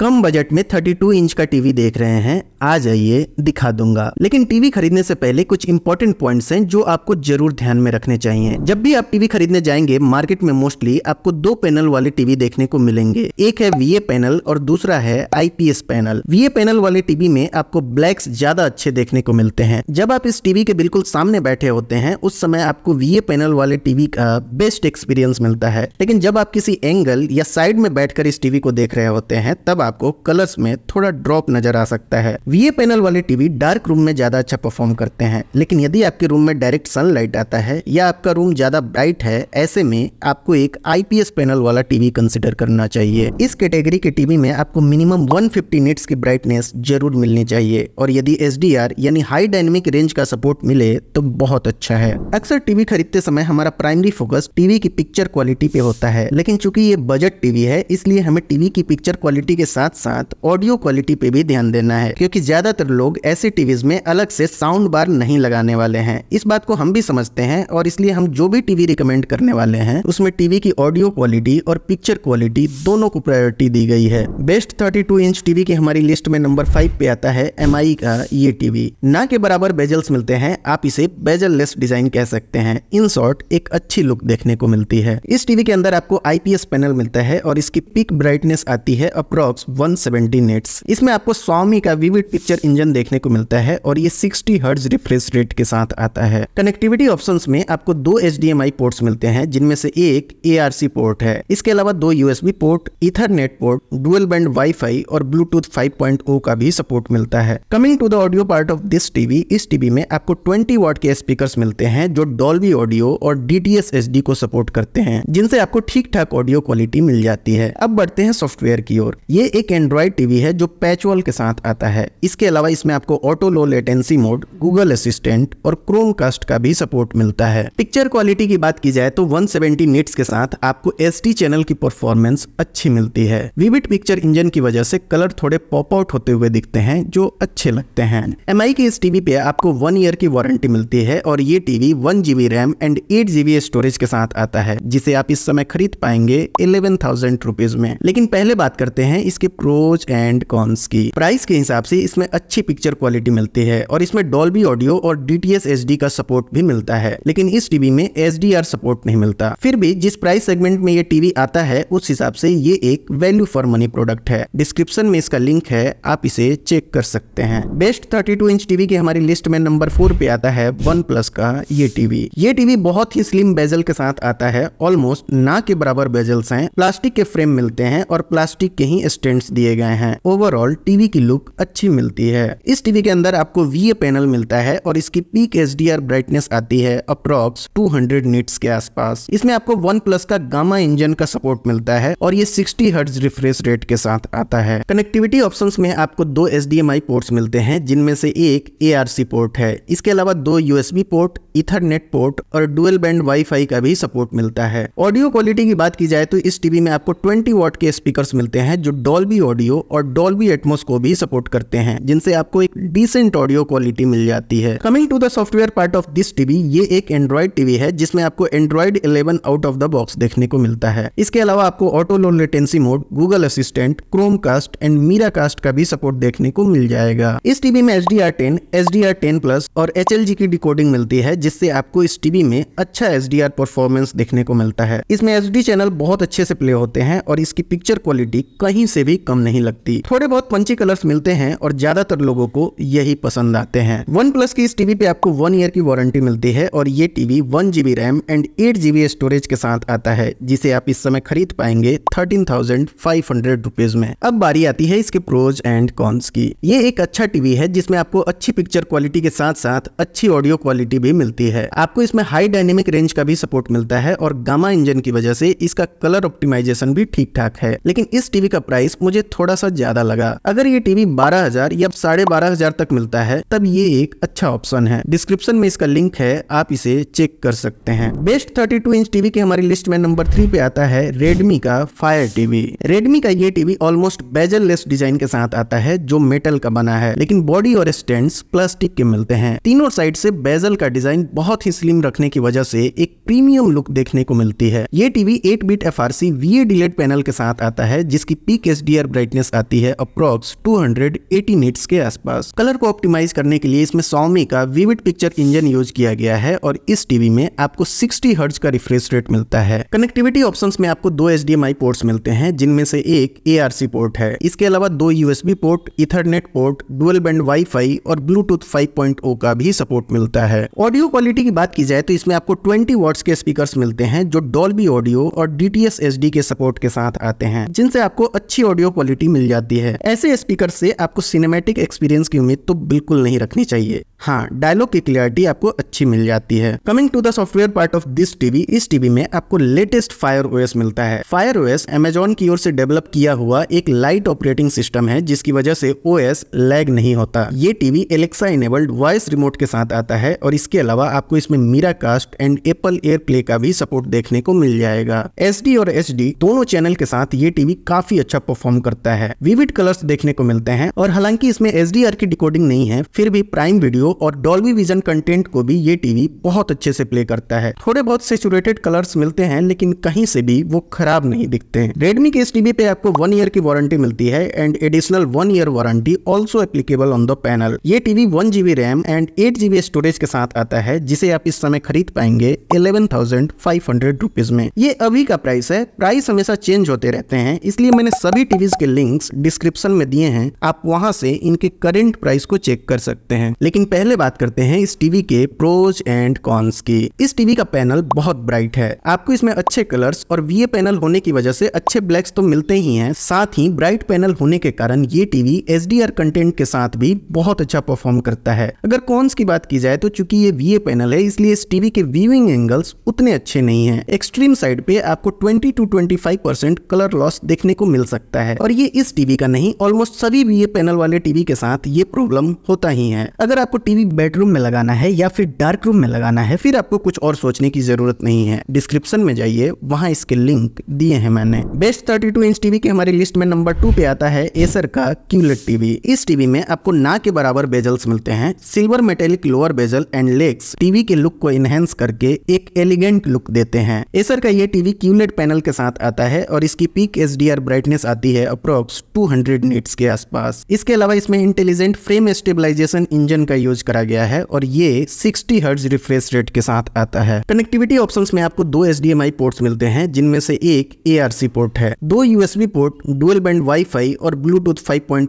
कम budget में 32 inch का TV देख रहे हैं आ जाइए दिखा दूंगा लेकिन टीवी खरीदने से पहले कुछ इंपॉर्टेंट पॉइंट्स हैं जो आपको जरूर ध्यान में रखने चाहिए जब भी आप टीवी खरीदने जाएंगे मार्केट में मोस्टली आपको दो पैनल वाले टीवी देखने को मिलेंगे एक है वीए पैनल और दूसरा है आईपीएस पैनल वीए पैनल वाले टीवी में आपको ब्लैक्स ज्यादा अच्छे देखने को मिलते हैं जब आप इस टीवी के बिल्कुल सामने बैठे होते हैं उस समय आपको वीए पैनल वाले टीवी का बेस्ट एक्सपीरियंस मिलता है लेकिन जब आप किसी एंगल या साइड में बैठकर इस टीवी को देख रहे होते हैं तब आपको कलर्स में थोड़ा ड्रॉप नजर आ सकता है वीए पैनल वाले टीवी डार्क रूम में ज्यादा अच्छा परफॉर्म करते हैं लेकिन यदि आपके रूम में डायरेक्ट सनलाइट आता है या आपका रूम ज्यादा ब्राइट है ऐसे में आपको एक आईपीएस पैनल वाला टीवी कंसिडर करना चाहिए इस कैटेगरी के टीवी में आपको मिनिमम वन फिफ्टी की ब्राइटनेस जरूर मिलनी चाहिए और यदि एस यानी हाई डायनेमिक रेंज का सपोर्ट मिले तो बहुत अच्छा है अक्सर टीवी खरीदते समय हमारा प्राइमरी फोकस टीवी की पिक्चर क्वालिटी पे होता है लेकिन चूंकि ये बजट टीवी है इसलिए हमें टीवी की पिक्चर क्वालिटी के साथ साथ ऑडियो क्वालिटी पे भी ध्यान देना है क्योंकि ज्यादातर लोग ऐसे टीवीज में अलग से साउंड बार नहीं लगाने वाले हैं इस बात को हम भी समझते हैं और इसलिए हम जो भी टीवी रिकमेंड करने वाले हैं उसमें टीवी की ऑडियो क्वालिटी और पिक्चर क्वालिटी दोनों को प्रायोरिटी दी गई है बेस्ट थर्टी इंच टीवी की हमारी लिस्ट में नंबर फाइव पे आता है एम का ये टीवी न के बराबर बेजल्स मिलते हैं आप इसे बेजल लेस डिजाइन कह सकते हैं इन शॉर्ट एक अच्छी लुक देखने को मिलती है इस टीवी के अंदर आपको आईपीएस पैनल मिलता है और इसकी पिक ब्राइटनेस आती है अप्रॉक्स सेवेंटी नेट्स इसमें आपको स्वामी का विविड पिक्चर इंजन देखने को मिलता है और ये सिक्सटी हर्ट रिफ्रेश रेट के साथ आता है कनेक्टिविटी ऑप्शन में आपको दो एच पोर्ट्स मिलते हैं जिनमें से एक ए पोर्ट है इसके अलावा दो USB port ether port dual band wifi और ब्लूटूथ 5.0 का भी सपोर्ट मिलता है coming to the audio part of this TV इस टीवी में आपको 20 वॉट के स्पीकर्स मिलते हैं जो डॉल्बी ऑडियो और डीटीएस एसडी को सपोर्ट करते हैं जिनसे आपको ठीक ठाक ऑडियो क्वालिटी मिल जाती है अब बढ़ते हैं सॉफ्टवेयर की ओर ये एक एंड्रॉयड टीवी है जो पैचवल के साथ आता है इसके अलावा इसमें आपको auto low latency mode Google Assistant और क्रोम कास्ट का भी सपोर्ट मिलता है पिक्चर क्वालिटी की बात की जाए तो 170 निट्स के साथ आपको एस चैनल की परफॉर्मेंस अच्छी मिलती है विविट पिक्चर इंजन की वजह से कलर थोड़े पॉप आउट होते हुए दिखते हैं जो अच्छे लगते हैं एम के इस टीवी पे आपको वन ईयर की वारंटी मिलती है और ये TV one GB RAM and eight GB storage के साथ आता है जिसे आप इस समय खरीद पाएंगे इलेवन थाउजेंड रुपीज में लेकिन पहले बात करते हैं इस इसके प्रोज एंड कॉन्स की प्राइस के हिसाब से इसमें अच्छी पिक्चर क्वालिटी मिलती है और इसमें डॉल्बी ऑडियो और डी टी का सपोर्ट भी मिलता है लेकिन इस टीवी में एस सपोर्ट नहीं मिलता फिर भी जिस प्राइस सेगमेंट में ये टीवी आता है उस हिसाब से ये एक वैल्यू फॉर मनी प्रोडक्ट है डिस्क्रिप्शन में इसका लिंक है आप इसे चेक कर सकते हैं बेस्ट टू इंच टीवी के हमारी लिस्ट में नंबर फोर पे आता है वन प्लस का ये टीवी ये टीवी बहुत ही स्लिम बेजल के साथ आता है ऑलमोस्ट ना के बराबर बेजल्स हैं प्लास्टिक के फ्रेम मिलते हैं और प्लास्टिक के ही स्टेट स्टैंड्स दिए गए हैं ओवरऑल टीवी की लुक अच्छी मिलती है इस टीवी के अंदर आपको वी पैनल मिलता है और इसकी पीक एच ब्राइटनेस आती है अप्रोक्स 200 हंड्रेड नीट्स के आसपास इसमें आपको वन प्लस का गामा इंजन का सपोर्ट मिलता है और ये 60 हर्ट्ज रिफ्रेश रेट के साथ आता है कनेक्टिविटी ऑप्शंस में आपको दो एच पोर्ट्स मिलते हैं जिनमें से एक ए पोर्ट है इसके अलावा दो यूएसबी पोर्ट इथरनेट पोर्ट और डुअल बैंड वाईफाई का भी सपोर्ट मिलता है ऑडियो क्वालिटी की बात की जाए तो इस टीवी में आपको ट्वेंटी वॉट के स्पीकर मिलते हैं जो डॉल डॉल्बी ऑडियो और डॉल्बी एटमोस को भी सपोर्ट करते हैं जिनसे आपको एक डिसेंट ऑडियो क्वालिटी मिल जाती है coming to the software part of this TV ये एक एंड्रॉइड टीवी है जिसमें आपको Android 11 out of the box देखने को मिलता है इसके अलावा आपको auto loan latency mode Google Assistant chrome cast and Miracast का भी सपोर्ट देखने को मिल जाएगा इस टीवी में H D R ten H D R ten plus और एच एल जी की डिकोडिंग मिलती है जिससे आपको इस टीवी में अच्छा एच डी आर परफॉर्मेंस देखने को मिलता है इसमें एच डी चैनल बहुत अच्छे से प्ले होते हैं और इसकी पिक्चर क्वालिटी कहीं से भी कम नहीं लगती थोड़े बहुत पंची कलर्स मिलते हैं और ज्यादातर लोगों को यही पसंद आते हैं वन प्लस की इस टीवी पे आपको वन ईयर की वारंटी मिलती है और ये TV one GB RAM and eight GB storage के साथ आता है जिसे आप इस समय खरीद पाएंगे thirteen thousand five hundred rupees में अब बारी आती है इसके प्रोज एंड कॉन्स की ये एक अच्छा टीवी है जिसमें आपको अच्छी पिक्चर क्वालिटी के साथ साथ अच्छी ऑडियो क्वालिटी भी मिलती है आपको इसमें हाई डायनेमिक रेंज का भी सपोर्ट मिलता है और गामा इंजन की वजह से इसका कलर ऑप्टिमाइजेशन भी ठीक ठाक है लेकिन इस टीवी का प्राइस मुझे थोड़ा सा ज्यादा लगा अगर ये टीवी बारह हजार या साढ़े बारह हजार तक मिलता है तब ये एक अच्छा ऑप्शन है डिस्क्रिप्शन में इसका लिंक है आप इसे चेक कर सकते हैं बेस्ट 32 इंच टीवी के हमारी लिस्ट में नंबर थ्री पे आता है रेडमी का फायर टीवी रेडमी का ये TV almost bezel less design के साथ आता है जो मेटल का बना है लेकिन बॉडी और स्टैंड प्लास्टिक के मिलते हैं तीनों साइड से बेजल का डिजाइन बहुत ही स्लिम रखने की वजह से एक प्रीमियम लुक देखने को मिलती है ये TV eight bit F R C panel के साथ आता है जिसकी पीक एस एच ब्राइटनेस आती है अप्रोक्स 280 निट्स के आसपास कलर को ऑप्टिमाइज करने के लिए इसमें सोमी का विविड पिक्चर इंजन यूज किया गया है और इस टीवी में आपको 60 हर्ज का रिफ्रेश रेट मिलता है कनेक्टिविटी ऑप्शंस में आपको दो एच पोर्ट्स मिलते हैं जिनमें से एक ए पोर्ट है इसके अलावा दो USB port Ethernet port dual band Y और ब्लूटूथ फाइव oh का भी सपोर्ट मिलता है ऑडियो क्वालिटी की बात की जाए तो इसमें आपको 20 वाट्स के स्पीकर्स मिलते हैं जो डॉल्बी ऑडियो और डी टी के सपोर्ट के साथ आते हैं जिनसे आपको अच्छी ऑडियो क्वालिटी मिल जाती है ऐसे स्पीकर से आपको सिनेमेटिक एक्सपीरियंस की उम्मीद तो बिल्कुल नहीं रखनी चाहिए हाँ डायलॉग की क्लियरिटी आपको अच्छी मिल जाती है coming to the software part of this TV इस टीवी में आपको लेटेस्ट फायर ओएस मिलता है फायर ओएस एमेजोन की ओर से डेवलप किया हुआ एक लाइट ऑपरेटिंग सिस्टम है जिसकी वजह से ओएस लैग नहीं होता ये TV Alexa enabled voice remote के साथ आता है और इसके अलावा आपको इसमें Miracast and Apple AirPlay का भी सपोर्ट देखने को मिल जाएगा एस और एच दोनों चैनल के साथ ये टीवी काफी अच्छा परफॉर्म परफॉर्म करता है विविड कलर्स देखने को मिलते हैं और हालांकि इसमें एस की डिकोडिंग नहीं है फिर भी प्राइम वीडियो और डॉल्वी विजन कंटेंट को भी ये टीवी बहुत अच्छे से प्ले करता है थोड़े बहुत सेचुरेटेड कलर्स मिलते हैं लेकिन कहीं से भी वो खराब नहीं दिखते हैं रेडमी के इस टीवी पे आपको वन ईयर की वारंटी मिलती है and additional one year warranty also applicable on the panel ये TV one GB RAM and eight GB storage के साथ आता है जिसे आप इस समय खरीद पाएंगे eleven thousand five hundred rupees में ये अभी का प्राइस है प्राइस हमेशा चेंज होते रहते हैं इसलिए मैंने सभी टीवी मूवीज के लिंक्स डिस्क्रिप्शन में दिए हैं आप वहां से इनके करेंट प्राइस को चेक कर सकते हैं लेकिन पहले बात करते हैं इस टीवी के प्रोज एंड कॉन्स की इस टीवी का पैनल बहुत ब्राइट है आपको इसमें अच्छे कलर्स और वीए पैनल होने की वजह से अच्छे ब्लैक्स तो मिलते ही हैं साथ ही ब्राइट पैनल होने के कारण ये टीवी एस कंटेंट के साथ भी बहुत अच्छा परफॉर्म करता है अगर कॉन्स की बात की जाए तो चूंकि ये वीए पैनल है इसलिए इस टीवी के व्यूइंग एंगल्स उतने अच्छे नहीं है एक्सट्रीम साइड पे आपको twenty to twenty colour loss देखने को मिल सकता है रहता है और ये इस टीवी का नहीं ऑलमोस्ट सभी भी ये पैनल वाले टीवी के साथ ये प्रॉब्लम होता ही है अगर आपको टीवी बेडरूम में लगाना है या फिर डार्क रूम में लगाना है फिर आपको कुछ और सोचने की जरूरत नहीं है डिस्क्रिप्शन में जाइए वहाँ इसके लिंक दिए है मैंने बेस्ट थर्टी इंच टीवी के हमारे लिस्ट में नंबर टू पे आता है एसर का क्यूलेट टीवी इस टीवी में आपको ना के बराबर बेजल्स मिलते हैं silver metallic lower bezel and legs TV के लुक को इनहेंस करके एक एलिगेंट लुक देते हैं एसर का ये टीवी क्यूलेट पैनल के साथ आता है और इसकी पीक एस ब्राइटनेस आती होती है अप्रोक्स 200 नीट्स के आसपास इसके अलावा इसमें इंटेलिजेंट फ्रेम स्टेबिलाईन इंजन का यूज करा गया है और ये 60 हर्ट्ज रिफ्रेश रेट के साथ आता है कनेक्टिविटी ऑप्शन में आपको दो एस पोर्ट्स मिलते हैं जिनमें से एक ए पोर्ट है दो USB port dual band Y और ब्लूटूथ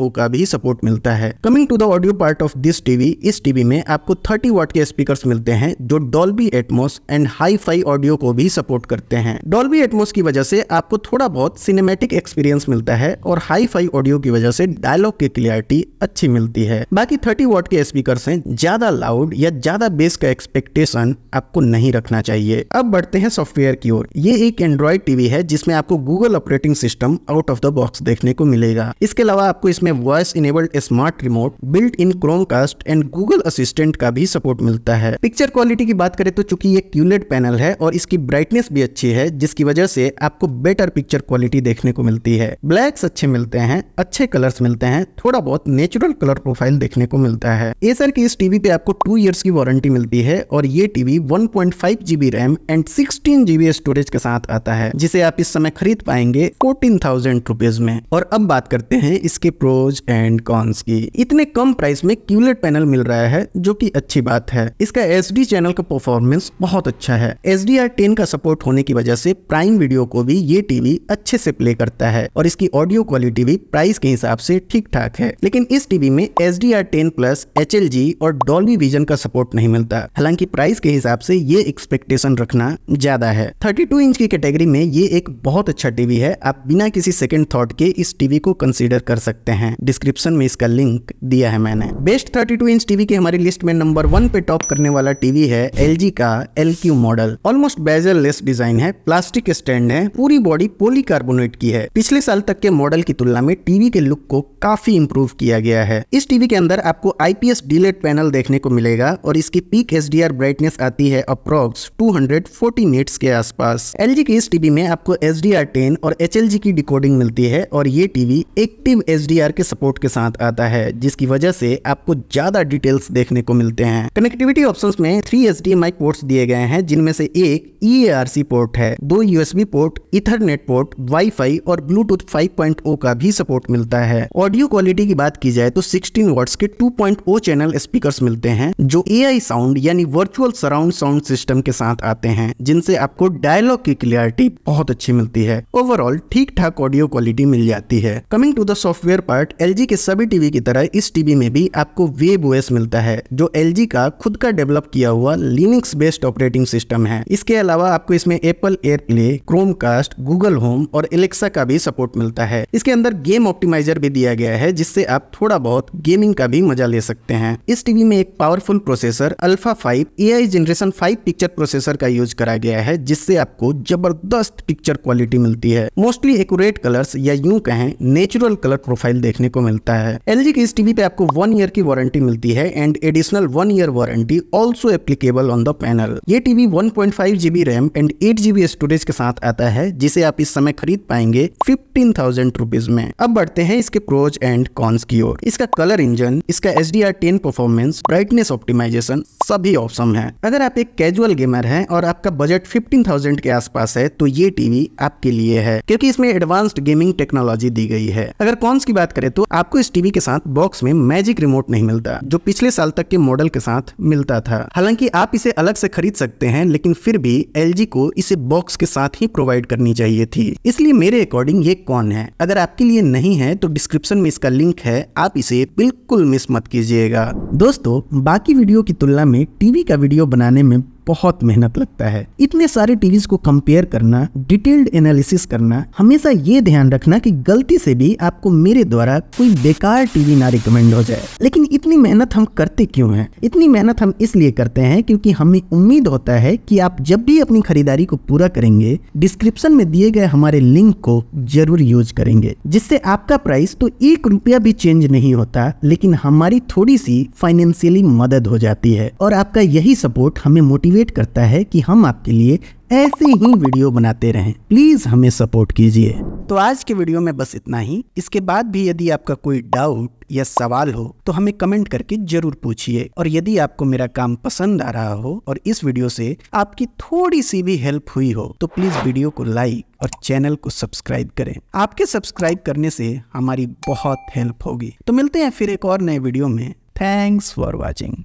ओ oh का भी सपोर्ट मिलता है coming to the audio part of this TV इस टीवी में आपको थर्टी वॉट के स्पीकर मिलते हैं जो Dolby Atmos and hi fi audio को भी सपोर्ट करते हैं डॉल्बी एटमोस की वजह से आपको थोड़ा बहुत सिनेमेटिक एक्सपीरियंस मिलता मिलता है और हाई फाई ऑडियो की वजह से डायलॉग की क्लियरिटी अच्छी मिलती है बाकी थर्टी वॉट के स्पीकर से ज्यादा लाउड या ज्यादा बेस का एक्सपेक्टेशन आपको नहीं रखना चाहिए अब बढ़ते हैं सॉफ्टवेयर की ओर ये एक एंड्रॉइड टीवी है जिसमें आपको Google operating system out of the box देखने को मिलेगा इसके अलावा आपको इसमें voice enabled smart remote built in Chromecast and Google Assistant का भी सपोर्ट मिलता है पिक्चर क्वालिटी की बात करें तो चूंकि ये क्यूलेट पैनल है और इसकी ब्राइटनेस भी अच्छी है जिसकी वजह से आपको बेटर पिक्चर क्वालिटी देखने को मिलती है ब्लैक्स अच्छे मिलते हैं अच्छे कलर्स मिलते हैं थोड़ा बहुत नेचुरल कलर प्रोफाइल देखने को मिलता है एसर की इस टीवी पे आपको टू इयर्स की वारंटी मिलती है और ये TV 1.5 GB RAM and 16 GB storage के साथ आता है जिसे आप इस समय खरीद पाएंगे फोर्टीन थाउजेंड रुपीज में और अब बात करते हैं इसके प्रोज एंड कॉन्स की इतने कम प्राइस में क्यूलेट पैनल मिल रहा है जो की अच्छी बात है इसका एस चैनल का परफॉर्मेंस बहुत अच्छा है एस डी का सपोर्ट होने की वजह से प्राइम वीडियो को भी ये टीवी अच्छे से प्ले करता है और इसकी ऑडियो क्वालिटी भी प्राइस के हिसाब से ठीक ठाक है लेकिन इस टीवी में S D R ten plus H L G और डॉल्बी विजन का सपोर्ट नहीं मिलता हालांकि प्राइस के हिसाब से ये एक्सपेक्टेशन रखना ज्यादा है 32 इंच की कैटेगरी में ये एक बहुत अच्छा टीवी है आप बिना किसी सेकेंड थॉट के इस टीवी को कंसिडर कर सकते हैं डिस्क्रिप्शन में इसका लिंक दिया है मैंने बेस्ट 32 इंच टीवी की हमारी लिस्ट में नंबर वन पे टॉप करने वाला टीवी है एल का L model almost bezel less design है प्लास्टिक स्टैंड है पूरी बॉडी पोलीकार्बोनेट की है पिछले साल तक के मॉडल की तुलना में टीवी के लुक को काफी इंप्रूव किया गया है इस टीवी के अंदर आपको आईपीएस डीलेट पैनल देखने को मिलेगा और इसकी पीक एस ब्राइटनेस आती है अप्रोक्स 240 निट्स के आसपास एल की इस टीवी में आपको एस 10 और एच की डिकोडिंग मिलती है और ये टीवी एक्टिव एस के सपोर्ट के साथ आता है जिसकी वजह से आपको ज्यादा डिटेल्स देखने को मिलते हैं कनेक्टिविटी ऑप्शंस में थ्री एस माइक पोर्ट्स दिए गए हैं जिनमें से एक ई e पोर्ट है दो USB port Ethernet port WiFi और ब्लूटूथ 5.0 का भी सपोर्ट मिलता है ऑडियो क्वालिटी की बात की जाए तो 16 वॉट्स के 2.0 चैनल स्पीकर्स मिलते हैं जो एआई साउंड यानी वर्चुअल सराउंड साउंड सिस्टम के साथ आते हैं जिनसे आपको डायलॉग की क्लियरिटी बहुत अच्छी मिलती है ओवरऑल ठीक ठाक ऑडियो क्वालिटी मिल जाती है coming to the software part L के सभी टीवी की तरह इस टीवी में भी आपको वेब ओएस मिलता है जो एल का खुद का डेवलप किया हुआ लिनिक्स बेस्ड ऑपरेटिंग सिस्टम है इसके अलावा आपको इसमें Apple Chromecast Google Home और एलेक्सा का भी सपोर्ट मिलता मिलता है इसके अंदर गेम ऑप्टिमाइजर भी दिया गया है जिससे आप थोड़ा बहुत गेमिंग का भी मजा ले सकते हैं इस टीवी में एक powerful processor alpha five A generation five picture processor का यूज करा गया है जिससे आपको जबरदस्त पिक्चर क्वालिटी मिलती है मोस्टली एकट कलर्स या यूं कहें नेचुरल कलर प्रोफाइल देखने को मिलता है एल की इस टीवी पे आपको वन ईयर की वारंटी मिलती है and additional one year warranty also applicable on the panel ये TV one point five GB RAM and eight GB storage के साथ आता है जिसे आप इस समय खरीद पाएंगे फिफ्टीन फिफ्टीन थाउजेंड रुपीज में अब बढ़ते हैं इसके प्रोज एंड कॉन्स की ओर इसका कलर इंजन इसका H D R ten performance brightness optimisation सभी ऑप्शन है अगर आप एक कैजुअल गेमर है और आपका बजट फिफ्टीन थाउजेंड के आसपास है तो ये टीवी आपके लिए है क्योंकि इसमें एडवांस्ड गेमिंग टेक्नोलॉजी दी गई है अगर कॉन्स की बात करें तो आपको इस टीवी के साथ बॉक्स में मैजिक रिमोट नहीं मिलता जो पिछले साल तक के मॉडल के साथ मिलता था हालांकि आप इसे अलग से खरीद सकते हैं लेकिन फिर भी एल को इसे बॉक्स के साथ ही प्रोवाइड करनी चाहिए थी इसलिए मेरे अकॉर्डिंग ये कॉन कौन है अगर आपके लिए नहीं है तो डिस्क्रिप्शन में इसका लिंक है आप इसे बिल्कुल मिस मत कीजिएगा दोस्तों बाकी वीडियो की तुलना में टीवी का वीडियो बनाने में बहुत मेहनत लगता है इतने सारे टीवीज को कंपेयर करना डिटेल्ड एनालिसिस करना हमेशा ये ध्यान रखना कि गलती से भी आपको मेरे द्वारा कोई बेकार टीवी ना रिकमेंड हो जाए लेकिन इतनी मेहनत हम करते क्यों हैं इतनी मेहनत हम इसलिए करते हैं क्योंकि हमें उम्मीद होता है कि आप जब भी अपनी खरीदारी को पूरा करेंगे डिस्क्रिप्शन में दिए गए हमारे लिंक को जरूर यूज करेंगे जिससे आपका प्राइस तो एक रुपया भी चेंज नहीं होता लेकिन हमारी थोड़ी सी फाइनेंशियली मदद हो जाती है और आपका यही सपोर्ट हमें मोटिव मोटिवेट करता है कि हम आपके लिए ऐसे ही वीडियो बनाते रहें प्लीज़ हमें सपोर्ट कीजिए तो आज के वीडियो में बस इतना ही इसके बाद भी यदि आपका कोई डाउट या सवाल हो तो हमें कमेंट करके जरूर पूछिए और यदि आपको मेरा काम पसंद आ रहा हो और इस वीडियो से आपकी थोड़ी सी भी हेल्प हुई हो तो प्लीज़ वीडियो को लाइक और चैनल को सब्सक्राइब करें आपके सब्सक्राइब करने से हमारी बहुत हेल्प होगी तो मिलते हैं फिर एक और नए वीडियो में थैंक्स फॉर वॉचिंग